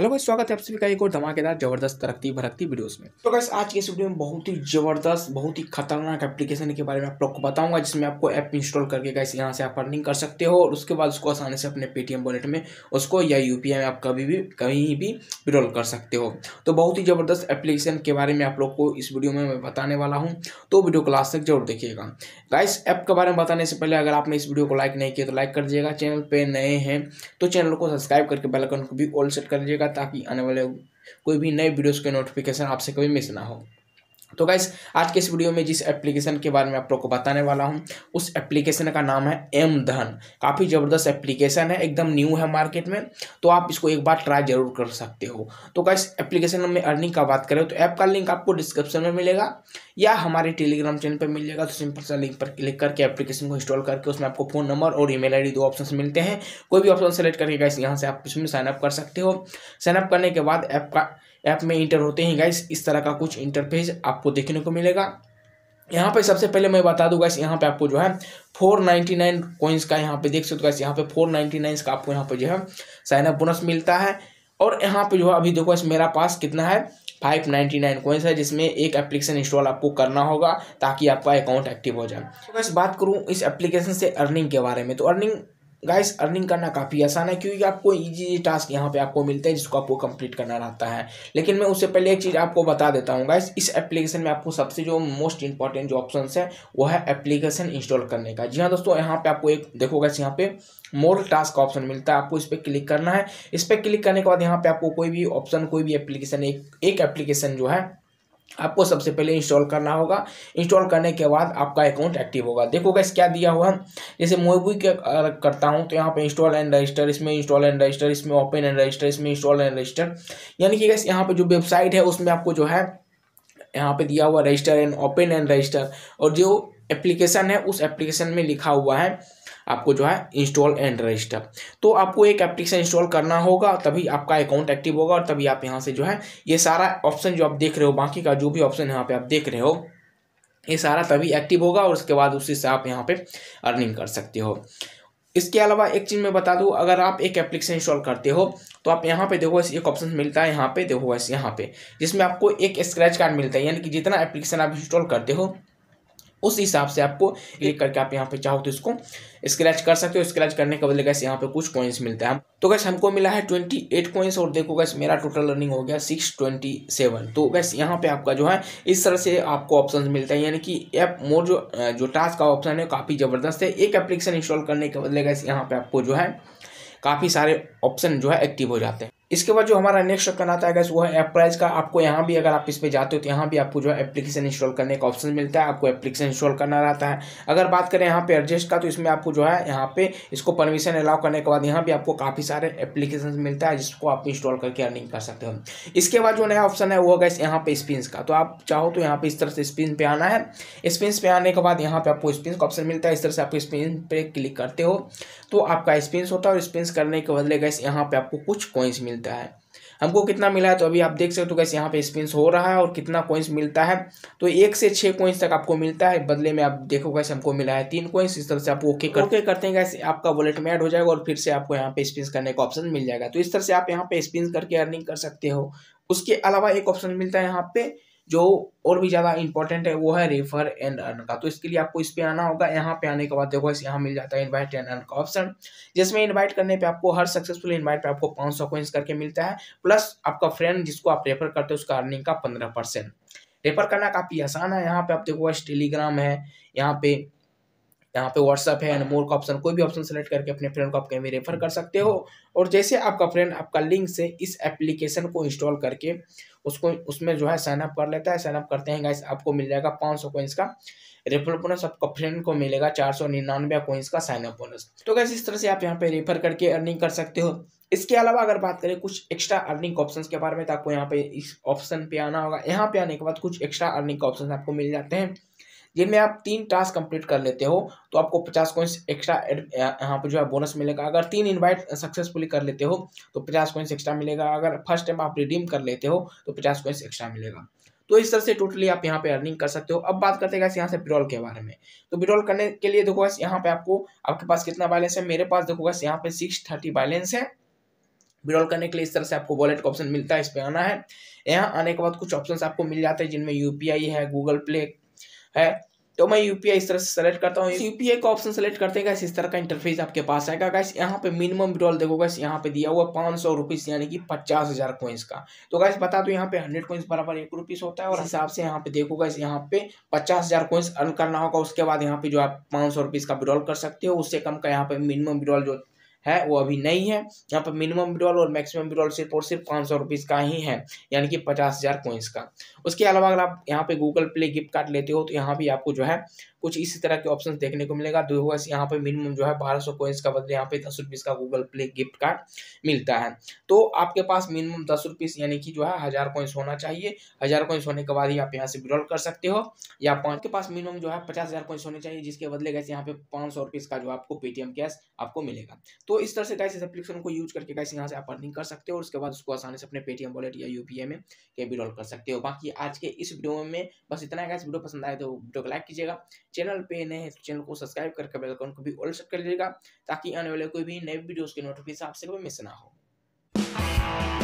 hello भाई स्वागत है आप सभी का एक और धमाकेदार जबरदस्त तरक्की भरकती वीडियोस में तो गैस आज के इस वीडियो में बहुत ही जबरदस्त बहुत ही खतरनाक एप्लीकेशन के बारे में आप लोग को बताऊंगा जिसमें आपको ऐप इंस्टॉल करके गैस यहाँ से आप अर्निंग कर सकते हो और उसके बाद उसको आसानी से अपने पेटीएम वॉलेट में उसको या यू में आप कभी भी कहीं भी विड्रॉल कर सकते हो तो बहुत ही जबरदस्त एप्लीकेशन के बारे में आप लोग को इस वीडियो में मैं बताने वाला हूँ तो वीडियो को लास्ट तक जरूर देखिएगा गाइस ऐप के बारे में बताने से पहले अगर आपने इस वीडियो को लाइक नहीं किया तो लाइक कर दीजिएगा चैनल पर नए हैं तो चैनल को सब्सक्राइब करके बेलकन को भी ऑल सेट कर दीजिएगा ताकि आने वाले कोई भी नए वीडियोस के नोटिफिकेशन आपसे कभी मिस ना हो तो गाइस आज के इस वीडियो में जिस एप्लीकेशन के बारे में आप लोग को बताने वाला हूँ उस एप्लीकेशन का नाम है एम धन काफ़ी ज़बरदस्त एप्लीकेशन है एकदम न्यू है मार्केट में तो आप इसको एक बार ट्राई जरूर कर सकते हो तो गाइस एप्लीकेशन में अर्निंग का बात करें तो ऐप का लिंक आपको डिस्क्रिप्शन में मिलेगा या हमारे टेलीग्राम चैनल पर मिल जाएगा तो सिंपल सा लिंक पर क्लिक करके एप्लीकेशन को इंस्टॉल करके उसमें आपको फोन नंबर और ई मेल दो ऑप्शन मिलते हैं कोई भी ऑप्शन सेलेक्ट करके गाइस यहाँ से आप इसमें साइनअप कर सकते हो साइनअप करने के बाद ऐप का ऐप में इंटर होते हैं गाइस इस तरह का कुछ इंटरफेस आपको देखने को मिलेगा यहाँ पे सबसे पहले मैं बता दूँ गाइस यहाँ पे आपको जो है फोर नाइन्टी नाइन कोइंस का यहाँ पे देख सकते हो गाइस यहाँ पे फोर नाइन्टी नाइन का आपको यहाँ पे जो है साइनअप बोनस मिलता है और यहाँ पे जो है अभी देखो इस मेरा पास कितना है फाइव नाइन्टी नाइन कोइंस है जिसमें एक एप्लीकेशन इंस्टॉल आपको करना होगा ताकि आपका अकाउंट एक्टिव हो जाए तो बात करूँ इस एप्लीकेशन से अर्निंग के बारे में तो अर्निंग गाइस अर्निंग करना काफ़ी आसान है क्योंकि आपको इजी इजी टास्क यहाँ पे आपको मिलते हैं जिसको आपको कंप्लीट करना रहता है लेकिन मैं उससे पहले एक चीज़ आपको बता देता हूँ गाइस इस एप्लीकेशन में आपको सबसे जो मोस्ट इंपॉर्टेंट जो ऑप्शन है वो है एप्लीकेशन इंस्टॉल करने का जी हाँ दोस्तों यहाँ पे आपको एक देखो गाइस यहाँ पे मोर टास्क का ऑप्शन मिलता है आपको इस पर क्लिक करना है इस पर क्लिक करने के बाद यहाँ पे आपको कोई भी ऑप्शन कोई भी एप्लीकेशन एक एक एप्लीकेशन जो है आपको सबसे पहले इंस्टॉल करना होगा इंस्टॉल करने के बाद आपका अकाउंट एक्टिव होगा देखो गैस क्या दिया हुआ है जैसे मोबी के करता हूँ तो यहाँ पे इंस्टॉल एंड रजिस्टर इसमें इंस्टॉल एंड रजिस्टर इसमें ओपन एंड रजिस्टर इसमें इंस्टॉल एंड रजिस्टर यानी कि गैस यहाँ पे जो वेबसाइट है उसमें आपको जो है यहाँ पे दिया हुआ register and open and register और जो एप्लीकेशन है उस एप्लीकेशन में लिखा हुआ है आपको जो है इंस्टॉल एंड रजिस्टर तो आपको एक एप्लीकेशन इंस्टॉल करना होगा तभी आपका अकाउंट एक्टिव होगा और तभी आप यहाँ से जो है ये सारा ऑप्शन जो आप देख रहे हो बाकी का जो भी ऑप्शन यहाँ पे आप देख रहे हो ये सारा तभी एक्टिव होगा और उसके बाद उसी से आप यहाँ पे अर्निंग कर सकते हो इसके अलावा एक चीज़ मैं बता दूं अगर आप एक एप्लीकेशन इंस्टॉल करते हो तो आप यहाँ पे देखो एक ऑप्शन मिलता है यहाँ पे देखो यहाँ पे जिसमें आपको एक स्क्रैच कार्ड मिलता है यानी कि जितना एप्लीकेशन आप इंस्टॉल करते हो उस हिसाब से आपको क्लिक करके आप यहाँ पे चाहो तो इसको स्क्रैच कर सकते हो स्क्रैच करने के बदले कैसे यहाँ पे कुछ कॉइन्स मिलता है तो कैसे हमको मिला है ट्वेंटी एट कॉइन्स और देखो गैस मेरा टोटल रनिंग हो गया सिक्स ट्वेंटी सेवन तो कैसे यहाँ पे आपका जो है इस तरह से आपको ऑप्शन मिलता है यानी कि ऐप मोर जो जो टास्क का ऑप्शन है काफ़ी ज़बरदस्त है एक एप्लीकेशन इंस्टॉल करने के बदले कैसे यहाँ पर आपको जो है काफ़ी सारे ऑप्शन जो है एक्टिव हो जाते हैं इसके बाद जो हमारा नेक्स्ट ऑप्शन आता है वो है एप्राइज का आपको यहाँ भी अगर आप इस पे जाते हो तो यहाँ भी आपको जो है एप्लीकेशन इंस्टॉल करने का ऑप्शन मिलता है आपको एप्लीकेशन इंस्टॉल करना रहता है अगर बात करें यहाँ पे एडजस्ट का तो इसमें आपको जो है यहाँ पे इसको परमिशन अलाउ करने के बाद यहाँ भी आपको काफ़ी सारे एप्लीकेशन मिलता है जिसको आप इंस्टॉल करके अर्निंग कर सकते हो इसके बाद जो नया ऑप्शन है वो गैस यहाँ पे स्पिन का तो आप चाहो तो यहाँ पे इस तरह से स्पिन पे आना है स्पिन पे आने के बाद यहाँ पे आपको स्पिन का ऑप्शन मिलता है इस तरह से आप स्पिन पे क्लिक करते हो तो आपका स्पिन होता है और स्पिन करने के बदले गैस यहाँ पे आपको कुछ कॉइन्स मिलता मिलता है हमको कितना मिला है तो अभी आप देख सकते हो कैसे यहाँ पे स्पिन्स हो रहा है और कितना कोइंस मिलता है तो एक से छः कोइंस तक आपको मिलता है बदले में आप देखो कैसे हमको मिला है तीन कोइंस इस तरह से आप ओके कर करते हैं कैसे आपका वॉलेट में ऐड हो जाएगा और फिर से आपको यहाँ पे स्पिन करने का ऑप्शन मिल जाएगा तो इस तरह से आप यहाँ पे स्पिन करके अर्निंग कर सकते हो उसके अलावा एक ऑप्शन मिलता है यहाँ पे जो और भी ज़्यादा इंपॉर्टेंट है वो है रेफर एंड अर्न का तो इसके लिए आपको इस पर आना होगा यहाँ पे आने के बाद देखो इस यहाँ मिल जाता है इनवाइट एंड अर्न का ऑप्शन जिसमें इनवाइट करने पे आपको हर सक्सेसफुल इनवाइट पे आपको पाँच सौ कोइंस करके मिलता है प्लस आपका फ्रेंड जिसको आप रेफर करते हो उसका अर्निंग का पंद्रह परसेंट रेफर करना काफ़ी आसान है यहाँ पे आप देखो टेलीग्राम है यहाँ पे यहाँ पे व्हाट्सअप है एंड मोर का ऑप्शन कोई भी ऑप्शन सेलेक्ट करके अपने फ्रेंड को आप कहीं भी रेफर कर सकते हो और जैसे आपका फ्रेंड आपका लिंक से इस एप्लीकेशन को इंस्टॉल करके उसको उसमें जो है साइनअप कर लेता है साइनअप करते हैं गाइस आपको मिल जाएगा पाँच सौ कोइंस का रेफर बोनस आपका फ्रेंड को मिलेगा चार सौ निन्यानवे कोइंस का साइनअप बोनस तो गैस इस तरह से आप यहाँ पे रेफर करके अर्निंग कर सकते हो इसके अलावा अगर बात करें कुछ एक्स्ट्रा अर्निंग ऑप्शंस के बारे में तो आपको यहाँ पे इस ऑप्शन पे आना होगा यहाँ पे आने के बाद कुछ एक्स्ट्रा अर्निंग ऑप्शन आपको मिल जाते हैं जिनमें आप तीन टास्क कंप्लीट कर लेते हो तो आपको पचास कॉइंस एक्स्ट्रा यहाँ पर जो है बोनस मिलेगा अगर तीन इन्वाइट सक्सेसफुली कर लेते हो तो पचास कॉइंस एक्स्ट्रा मिलेगा अगर फर्स्ट टाइम आप रिडीम कर लेते हो तो पचास कॉइंस एक्स्ट्रा मिलेगा तो इस तरह से टोटली आप यहाँ पे अर्निंग कर सकते हो अब बात करते हैं यहाँ से विड्रॉल के बारे में तो विड्रॉल करने के लिए देखो बस यहाँ पे आपको आपके पास कितना बैलेंस है मेरे पास देखो बस यहाँ पे सिक्स थर्टी बैलेंस है विड्रॉल करने के लिए इस तरह से आपको वॉलेट का ऑप्शन मिलता है इस पर आना है यहाँ आने के बाद कुछ ऑप्शन आपको मिल जाते हैं जिनमें यूपीआई है गूगल प्ले है तो मैं यूपीआई इस तरह से सेलेक्ट करता हूँ यूपीआई का ऑप्शन सेलेक्ट करते हैं इस तरह का इंटरफेस आपके पास आएगा गैस यहाँ पे मिनिमम विड्रॉल देखो गैस यहाँ पे दिया हुआ पाँच सौ रुपीज़ यानी कि पचास हज़ार कोइंस का तो गैस बता दो यहाँ पे हंड्रेड कोइंस बराबर एक रुपीज़ होता है और हिसाब से यहाँ पे देखो गैस यहाँ पे पचास हज़ार कोइंस अर्न करना होगा उसके बाद यहाँ पे जो आप पाँच सौ का विड्रॉल कर सकते हो उससे कम का यहाँ पे मिनिमम विड्रॉल जो है वो अभी नहीं है यहाँ पर मिनिमम विड्रॉल और मैक्सिमम विड्रॉल सिर्फ और सिर्फ पाँच सौ रुपीज़ का ही है यानी कि पचास हज़ार कोइंस का उसके अलावा अगर आप यहाँ पे गूगल प्ले गिफ्ट कार्ड लेते हो तो यहाँ भी आपको जो है कुछ इसी तरह के ऑप्शन देखने को मिलेगा दो बस यहाँ पर मिनिमम जो है बारह सौ कोइंस का बदले यहाँ पे दस रुपीज़ का गूगल प्ले गिफ्ट कार्ड मिलता है तो आपके पास मिनिमम दस रुपीज़ यानी कि जो है हज़ार कोइंस होना चाहिए हज़ार कोइंस होने के बाद ही आप यहाँ से विड्रॉल कर सकते हो या पाँच के पास मिनिमम जो है पचास हज़ार कोइंस होने चाहिए जिसके बदले गए यहाँ पे पाँच सौ का जो आपको पेटीएम कैश आपको मिलेगा तो इस तरह से गाइस इस एप्लीकेशन को यूज करके गाइस यहाँ से आप अर्निंग कर सकते हो और उसके बाद उसको आसानी से अपने पेटीएम वॉलेट या यूपीआई में के कर सकते हो बाकी आज के इस वीडियो में बस इतना है गाइस वीडियो पसंद आए तो वीडियो को लाइक कीजिएगा चैनल पे नए चैनल तो को सब्सक्राइब करके बेलकॉन को भी ऑल सेट कर लीजिएगा ताकि आने वाले कोई भी नए वीडियोज़ के नोटिफिकेशन आपसे कभी मिस ना हो